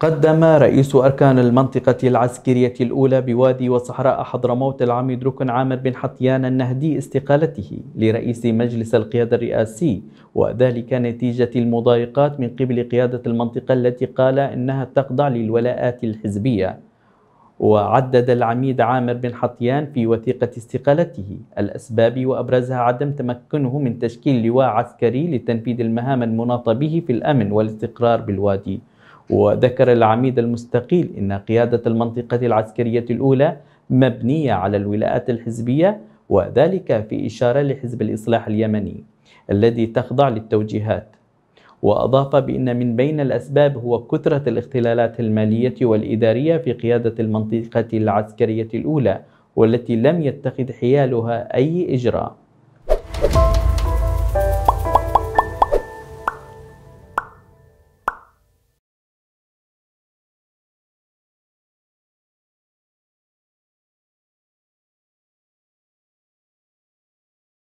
قدم رئيس أركان المنطقة العسكرية الأولى بوادي وصحراء حضرموت العميد ركن عامر بن حطيان النهدي استقالته لرئيس مجلس القيادة الرئاسي وذلك نتيجة المضايقات من قبل قيادة المنطقة التي قال إنها تخضع للولاءات الحزبية وعدد العميد عامر بن حطيان في وثيقة استقالته الأسباب وأبرزها عدم تمكنه من تشكيل لواء عسكري لتنفيذ المهام المناطة به في الأمن والاستقرار بالوادي وذكر العميد المستقيل أن قيادة المنطقة العسكرية الأولى مبنية على الولاءات الحزبية وذلك في إشارة لحزب الإصلاح اليمني الذي تخضع للتوجيهات وأضاف بأن من بين الأسباب هو كثرة الاختلالات المالية والإدارية في قيادة المنطقة العسكرية الأولى والتي لم يتخذ حيالها أي إجراء